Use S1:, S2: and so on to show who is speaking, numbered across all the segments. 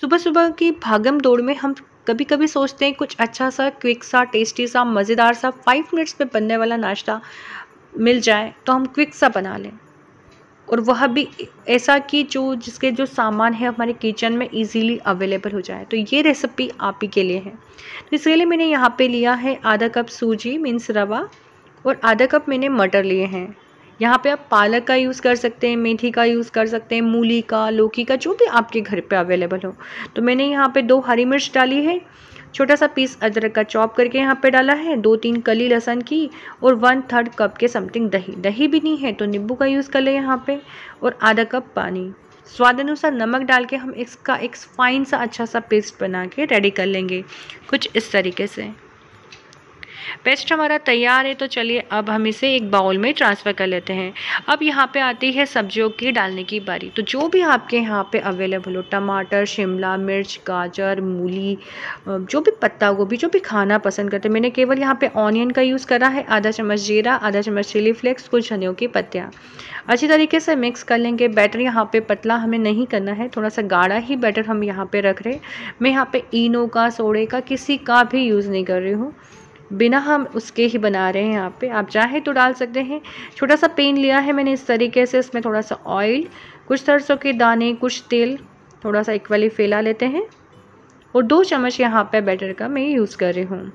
S1: सुबह सुबह की भागम दौड़ में हम कभी कभी सोचते हैं कुछ अच्छा सा क्विक सा टेस्टी सा मज़ेदार सा फाइव मिनट्स में बनने वाला नाश्ता मिल जाए तो हम क्विक सा बना लें और वह भी ऐसा कि जो जिसके जो सामान है हमारे किचन में इजीली अवेलेबल हो जाए तो ये रेसिपी आप ही के लिए है तो इसके लिए मैंने यहाँ पे लिया है आधा कप सूजी मीन्स रवा और आधा कप मैंने मटर लिए हैं यहाँ पे आप पालक का यूज़ कर सकते हैं मेथी का यूज़ कर सकते हैं मूली का लौकी का जो भी आपके घर पे अवेलेबल हो तो मैंने यहाँ पे दो हरी मिर्च डाली है छोटा सा पीस अदरक का चॉप करके यहाँ पे डाला है दो तीन कली लहसन की और वन थर्ड कप के समथिंग दही दही भी नहीं है तो नींबू का यूज़ कर ले यहाँ पर और आधा कप पानी स्वाद अनुसार नमक डाल के हम इसका एक फाइन सा अच्छा सा पेस्ट बना के रेडी कर लेंगे कुछ इस तरीके से पेस्ट हमारा तैयार है तो चलिए अब हम इसे एक बाउल में ट्रांसफ़र कर लेते हैं अब यहाँ पे आती है सब्जियों की डालने की बारी तो जो भी आपके यहाँ पे अवेलेबल हो टमाटर शिमला मिर्च गाजर मूली जो भी पत्ता गोभी जो भी खाना पसंद करते हैं मैंने केवल यहाँ पे ऑनियन का यूज़ करा है आधा चम्मच जीरा आधा चम्मच चिली फ्लेक्स कुछ धनियों की पत्तियाँ अच्छी तरीके से मिक्स कर लेंगे बैटर यहाँ पे पतला हमें नहीं करना है थोड़ा सा गाढ़ा ही बैटर हम यहाँ पे रख रहे हैं मैं यहाँ पे इनो का सोडे का किसी का भी यूज़ नहीं कर रही हूँ बिना हम उसके ही बना रहे हैं यहाँ पे आप चाहे तो डाल सकते हैं छोटा सा पेन लिया है मैंने इस तरीके से इसमें थोड़ा सा ऑयल कुछ सरसों के दाने कुछ तेल थोड़ा सा इक्वली फैला लेते हैं और दो चम्मच यहाँ पे बैटर का मैं यूज़ कर रही हूँ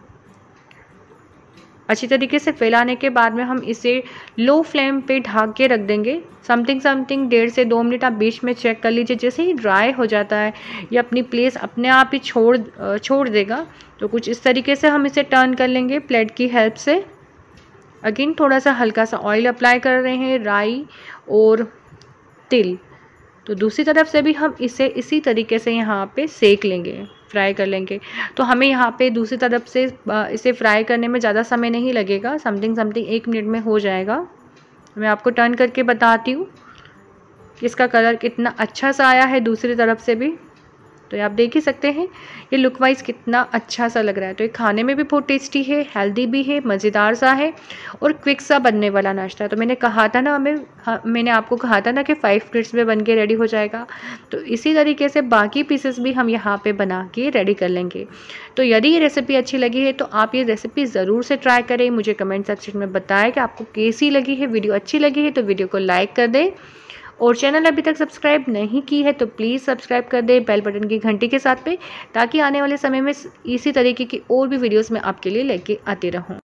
S1: अच्छी तरीके से फैलाने के बाद में हम इसे लो फ्लेम पे ढाक के रख देंगे समथिंग समथिंग डेढ़ से दो मिनट आप बीच में चेक कर लीजिए जैसे ही ड्राई हो जाता है ये अपनी प्लेस अपने आप ही छोड़ छोड़ देगा तो कुछ इस तरीके से हम इसे टर्न कर लेंगे प्लेट की हेल्प से अगेन थोड़ा सा हल्का सा ऑयल अप्लाई कर रहे हैं राई और तिल तो दूसरी तरफ से भी हम इसे इसी तरीके से यहाँ पे सेक लेंगे फ्राई कर लेंगे तो हमें यहाँ पे दूसरी तरफ से इसे फ्राई करने में ज़्यादा समय नहीं लगेगा समथिंग समथिंग एक मिनट में हो जाएगा मैं आपको टर्न करके बताती हूँ इसका कलर कितना अच्छा सा आया है दूसरी तरफ से भी तो ये आप देख ही सकते हैं ये लुक वाइज कितना अच्छा सा लग रहा है तो ये खाने में भी बहुत टेस्टी है हेल्दी भी है मज़ेदार सा है और क्विक सा बनने वाला नाश्ता है तो मैंने कहा था ना हमें हाँ, मैंने आपको कहा था ना कि फाइव मिनट्स में बन के रेडी हो जाएगा तो इसी तरीके से बाकी पीसेस भी हम यहाँ पर बना के रेडी कर लेंगे तो यदि ये रेसिपी अच्छी लगी है तो आप ये रेसिपी ज़रूर से ट्राई करें मुझे कमेंट सेक्शन में बताएं कि आपको कैसी लगी है वीडियो अच्छी लगी है तो वीडियो को लाइक कर दें और चैनल अभी तक सब्सक्राइब नहीं की है तो प्लीज़ सब्सक्राइब कर दें बेल बटन की घंटी के साथ पे ताकि आने वाले समय में इसी तरीके की और भी वीडियोस मैं आपके लिए लेके आती रहूँ